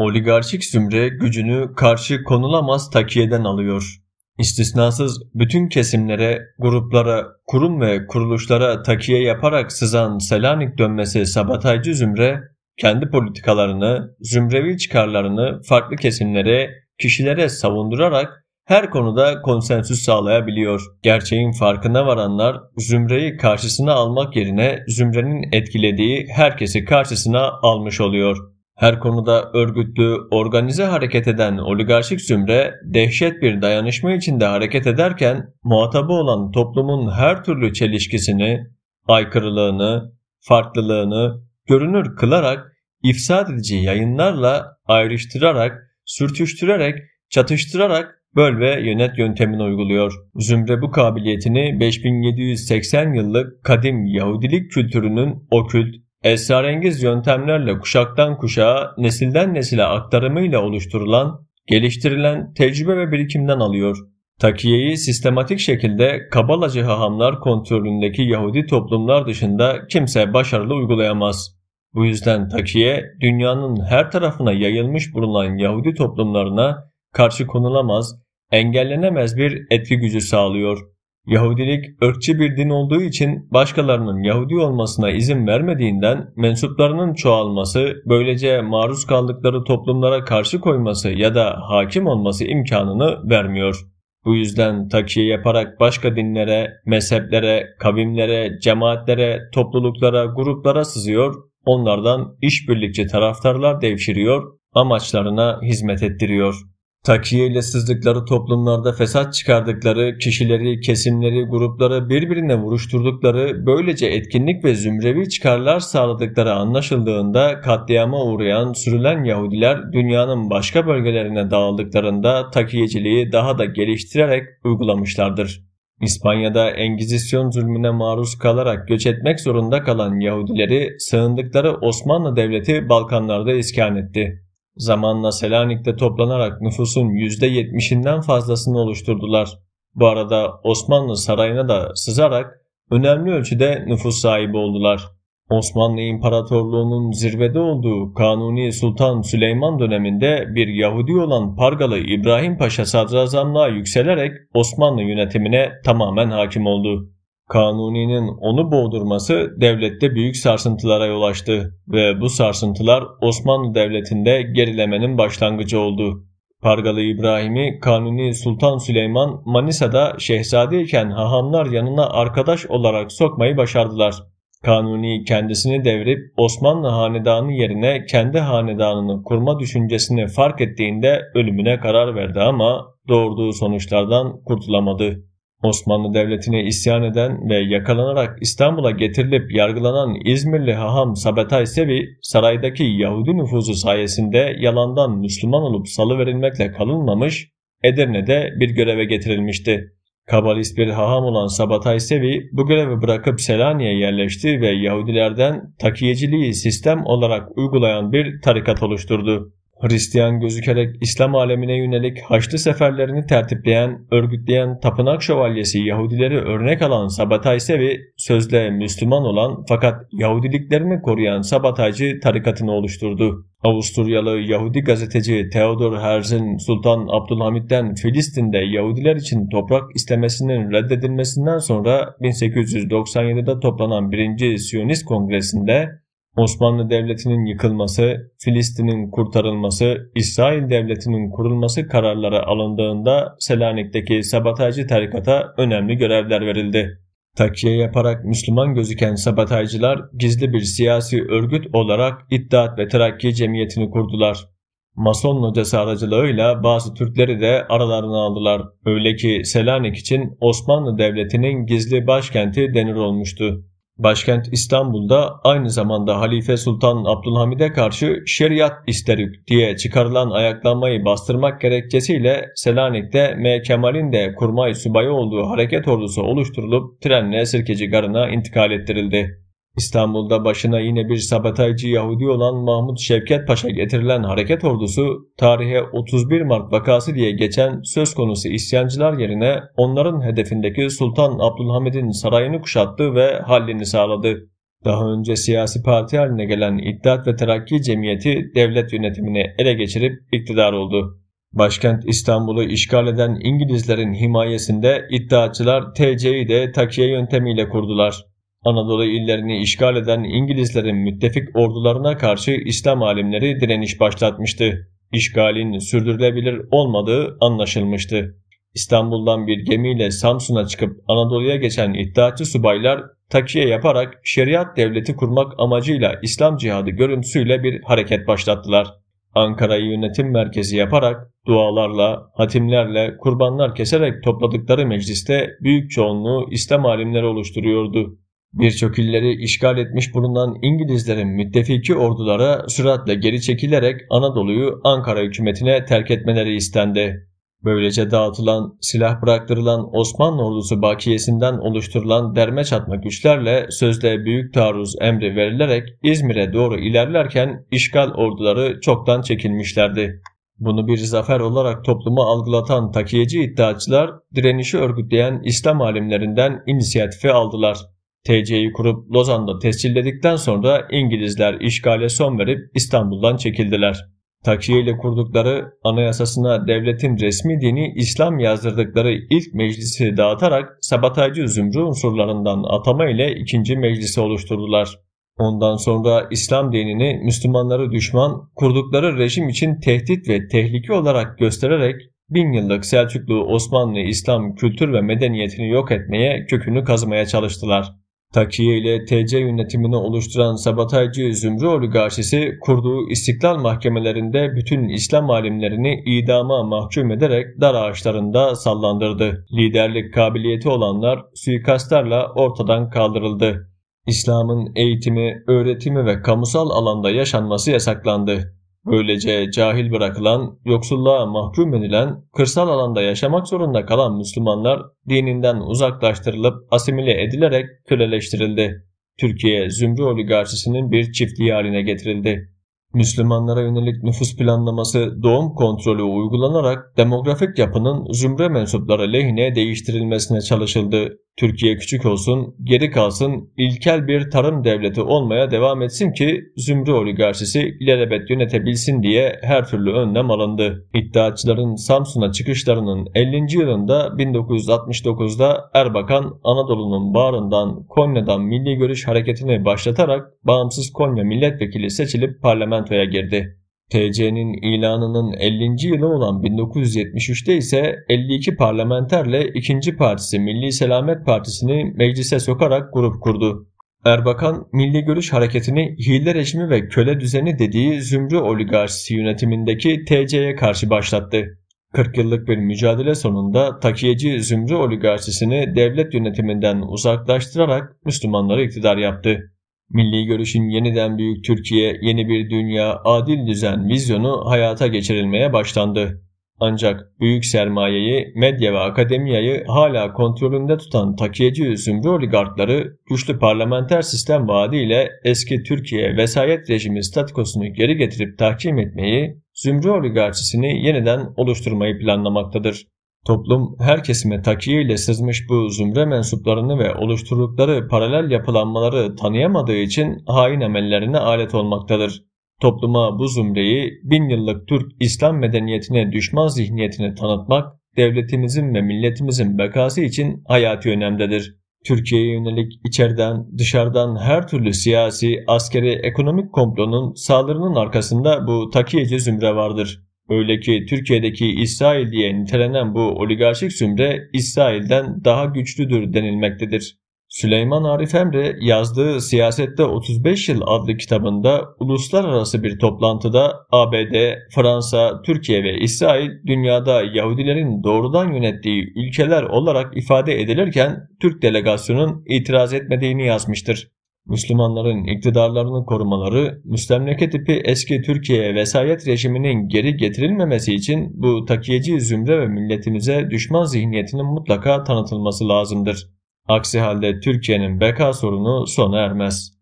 Oligarşik zümre gücünü karşı konulamaz takiyeden alıyor. İstisnasız bütün kesimlere, gruplara, kurum ve kuruluşlara takiye yaparak sızan Selanik dönmesi sabataycı zümre, kendi politikalarını, zümrevi çıkarlarını farklı kesimlere, kişilere savundurarak her konuda konsensüs sağlayabiliyor. Gerçeğin farkına varanlar zümreyi karşısına almak yerine zümrenin etkilediği herkesi karşısına almış oluyor. Her konuda örgütlü, organize hareket eden oligarşik zümre dehşet bir dayanışma içinde hareket ederken muhatabı olan toplumun her türlü çelişkisini, aykırılığını, farklılığını görünür kılarak, ifsad edici yayınlarla ayrıştırarak, sürtüştürerek, çatıştırarak böl ve yönet yöntemini uyguluyor. Zümre bu kabiliyetini 5780 yıllık kadim Yahudilik kültürünün okült, esrarengiz yöntemlerle kuşaktan kuşağa, nesilden nesile aktarımıyla oluşturulan, geliştirilen tecrübe ve birikimden alıyor. Takiyeyi sistematik şekilde kabalacı hahamlar kontrolündeki Yahudi toplumlar dışında kimse başarılı uygulayamaz. Bu yüzden takiye dünyanın her tarafına yayılmış bulunan Yahudi toplumlarına karşı konulamaz, engellenemez bir etki gücü sağlıyor. Yahudilik ırkçı bir din olduğu için başkalarının Yahudi olmasına izin vermediğinden mensuplarının çoğalması, böylece maruz kaldıkları toplumlara karşı koyması ya da hakim olması imkanını vermiyor. Bu yüzden takiye yaparak başka dinlere, mezheplere, kavimlere, cemaatlere, topluluklara, gruplara sızıyor, onlardan işbirlikçi taraftarlar devşiriyor, amaçlarına hizmet ettiriyor.'' Takiye ile sızdıkları toplumlarda fesat çıkardıkları, kişileri, kesimleri, grupları birbirine vuruşturdukları, böylece etkinlik ve zümrevi çıkarlar sağladıkları anlaşıldığında katliama uğrayan, sürülen Yahudiler dünyanın başka bölgelerine dağıldıklarında takiyeciliği daha da geliştirerek uygulamışlardır. İspanya'da Engizisyon zulmüne maruz kalarak göç etmek zorunda kalan Yahudileri sığındıkları Osmanlı Devleti Balkanlarda iskan etti. Zamanla Selanik'te toplanarak nüfusun %70'inden fazlasını oluşturdular. Bu arada Osmanlı sarayına da sızarak önemli ölçüde nüfus sahibi oldular. Osmanlı İmparatorluğu'nun zirvede olduğu Kanuni Sultan Süleyman döneminde bir Yahudi olan Pargalı İbrahim Paşa sadrazamlığa yükselerek Osmanlı yönetimine tamamen hakim oldu. Kanuni'nin onu boğdurması devlette büyük sarsıntılara yol açtı ve bu sarsıntılar Osmanlı Devleti'nde gerilemenin başlangıcı oldu. Pargalı İbrahim'i Kanuni Sultan Süleyman Manisa'da şehzadeyken hahamlar yanına arkadaş olarak sokmayı başardılar. Kanuni kendisini devirip Osmanlı hanedanı yerine kendi hanedanını kurma düşüncesini fark ettiğinde ölümüne karar verdi ama doğurduğu sonuçlardan kurtulamadı. Osmanlı Devleti'ne isyan eden ve yakalanarak İstanbul'a getirilip yargılanan İzmirli haham Sabetay Sevi, saraydaki Yahudi nüfuzu sayesinde yalandan Müslüman olup salıverilmekle kalınmamış, Edirne'de bir göreve getirilmişti. Kabalist bir haham olan Sabatay Sevi bu görevi bırakıp Selanik'e yerleşti ve Yahudilerden takiyeciliği sistem olarak uygulayan bir tarikat oluşturdu. Hristiyan gözükerek İslam alemine yönelik Haçlı seferlerini tertipleyen, örgütleyen Tapınak Şövalyesi Yahudileri örnek alan Sabatay Sevi, sözde Müslüman olan fakat Yahudiliklerini koruyan Sabataycı tarikatını oluşturdu. Avusturyalı Yahudi gazeteci Theodor Herzl Sultan Abdülhamit'ten Filistin'de Yahudiler için toprak istemesinin reddedilmesinden sonra 1897'de toplanan 1. Siyonist Kongresi'nde Osmanlı Devleti'nin yıkılması, Filistin'in kurtarılması, İsrail Devleti'nin kurulması kararları alındığında Selanik'teki sabotajcı tarikata önemli görevler verildi. Takiye yaparak Müslüman gözüken sabotajcılar gizli bir siyasi örgüt olarak İttihat ve Terakki Cemiyeti'ni kurdular. Mason locası aracılığıyla bazı Türkleri de aralarına aldılar. Öyle ki Selanik için Osmanlı Devleti'nin gizli başkenti denir olmuştu. Başkent İstanbul'da aynı zamanda Halife Sultan Abdülhamid'e karşı şeriat isterük diye çıkarılan ayaklanmayı bastırmak gerekçesiyle Selanik'te M. Kemal'in de kurmay subayı olduğu hareket ordusu oluşturulup trenle Sirkeci Garı'na intikal ettirildi. İstanbul'da başına yine bir sabataycı Yahudi olan Mahmut Şevket Paşa getirilen hareket ordusu, tarihe 31 Mart vakası diye geçen söz konusu isyancılar yerine onların hedefindeki Sultan Abdülhamid'in sarayını kuşattı ve hallini sağladı. Daha önce siyasi parti haline gelen İttihat ve Terakki Cemiyeti devlet yönetimini ele geçirip iktidar oldu. Başkent İstanbul'u işgal eden İngilizlerin himayesinde iddiaçılar TC'yi de takiye yöntemiyle kurdular. Anadolu illerini işgal eden İngilizlerin müttefik ordularına karşı İslam alimleri direniş başlatmıştı. İşgalin sürdürülebilir olmadığı anlaşılmıştı. İstanbul'dan bir gemiyle Samsun'a çıkıp Anadolu'ya geçen iddiatçı subaylar takiye yaparak şeriat devleti kurmak amacıyla İslam cihadı görüntüsüyle bir hareket başlattılar. Ankara'yı yönetim merkezi yaparak dualarla, hatimlerle, kurbanlar keserek topladıkları mecliste büyük çoğunluğu İslam alimleri oluşturuyordu. Birçok illeri işgal etmiş bulunan İngilizlerin müttefiki orduları süratle geri çekilerek Anadolu'yu Ankara hükümetine terk etmeleri istendi. Böylece dağıtılan, silah bıraktırılan Osmanlı ordusu bakiyesinden oluşturulan derme çatma güçlerle sözde büyük taarruz emri verilerek İzmir'e doğru ilerlerken işgal orduları çoktan çekilmişlerdi. Bunu bir zafer olarak topluma algılatan takiyeci iddiaçılar direnişi örgütleyen İslam alimlerinden inisiyatifi aldılar. TC'yi kurup Lozan'da tescilledikten sonra İngilizler işgale son verip İstanbul'dan çekildiler. Takiye ile kurdukları anayasasına devletin resmi dini İslam yazdırdıkları ilk meclisi dağıtarak sabataycı zümrü unsurlarından atama ile ikinci meclisi oluşturdular. Ondan sonra İslam dinini Müslümanları düşman, kurdukları rejim için tehdit ve tehlike olarak göstererek bin yıllık Selçuklu Osmanlı İslam kültür ve medeniyetini yok etmeye, kökünü kazımaya çalıştılar. Takiye ile TC yönetimini oluşturan sabataycı zümre oligarşisi kurduğu istiklal mahkemelerinde bütün İslam alimlerini idama mahkum ederek dar ağaçlarında sallandırdı. Liderlik kabiliyeti olanlar suikastlarla ortadan kaldırıldı. İslam'ın eğitimi, öğretimi ve kamusal alanda yaşanması yasaklandı. Böylece cahil bırakılan, yoksulluğa mahkum edilen, kırsal alanda yaşamak zorunda kalan Müslümanlar dininden uzaklaştırılıp asimile edilerek köleleştirildi. Türkiye zümre oligarşisinin bir çiftliği haline getirildi. Müslümanlara yönelik nüfus planlaması doğum kontrolü uygulanarak demografik yapının zümre mensupları lehine değiştirilmesine çalışıldı. Türkiye küçük olsun, geri kalsın, ilkel bir tarım devleti olmaya devam etsin ki zümre oligarşisi ilelebet yönetebilsin diye her türlü önlem alındı. İddiaçıların Samsun'a çıkışlarının 50. yılında 1969'da Erbakan Anadolu'nun bağrından Konya'dan Milli Görüş Hareketi'ni başlatarak bağımsız Konya milletvekili seçilip parlamentoya girdi. TC'nin ilanının 50. yılı olan 1973'te ise 52 parlamenterle 2. Partisi Milli Selamet Partisi'ni meclise sokarak grup kurdu. Erbakan, Milli Görüş Hareketi'ni hile rejimi ve köle düzeni dediği zümrü oligarşisi yönetimindeki TC'ye karşı başlattı. 40 yıllık bir mücadele sonunda takiyeci zümrü oligarşisini devlet yönetiminden uzaklaştırarak Müslümanları iktidar yaptı. Milli görüşün yeniden büyük Türkiye, yeni bir dünya, adil düzen vizyonu hayata geçirilmeye başlandı. Ancak büyük sermayeyi, medya ve akademiyayı hala kontrolünde tutan takiyeci zümrü oligarkları güçlü parlamenter sistem vaadiyle eski Türkiye vesayet rejimi statikosunu geri getirip tahkim etmeyi, zümrü oligarşisini yeniden oluşturmayı planlamaktadır. Toplum her kesime takiye sızmış bu zümre mensuplarını ve oluşturdukları paralel yapılanmaları tanıyamadığı için hain amellerine alet olmaktadır. Topluma bu zümreyi bin yıllık Türk İslam medeniyetine düşman zihniyetini tanıtmak, devletimizin ve milletimizin bekası için hayati önemdedir. Türkiye'ye yönelik içeriden, dışarıdan her türlü siyasi, askeri, ekonomik komplonun saldırının arkasında bu takiyeci zümre vardır. Öyle ki Türkiye'deki İsrail diye nitelenen bu oligarşik zümre İsrail'den daha güçlüdür denilmektedir. Süleyman Arif Emre yazdığı Siyasette 35 Yıl adlı kitabında uluslararası bir toplantıda ABD, Fransa, Türkiye ve İsrail dünyada Yahudilerin doğrudan yönettiği ülkeler olarak ifade edilirken Türk delegasyonun itiraz etmediğini yazmıştır. Müslümanların iktidarlarını korumaları, müstemleke tipi eski Türkiye vesayet rejiminin geri getirilmemesi için bu takiyeci zümre ve milletimize düşman zihniyetinin mutlaka tanıtılması lazımdır. Aksi halde Türkiye'nin beka sorunu sona ermez.''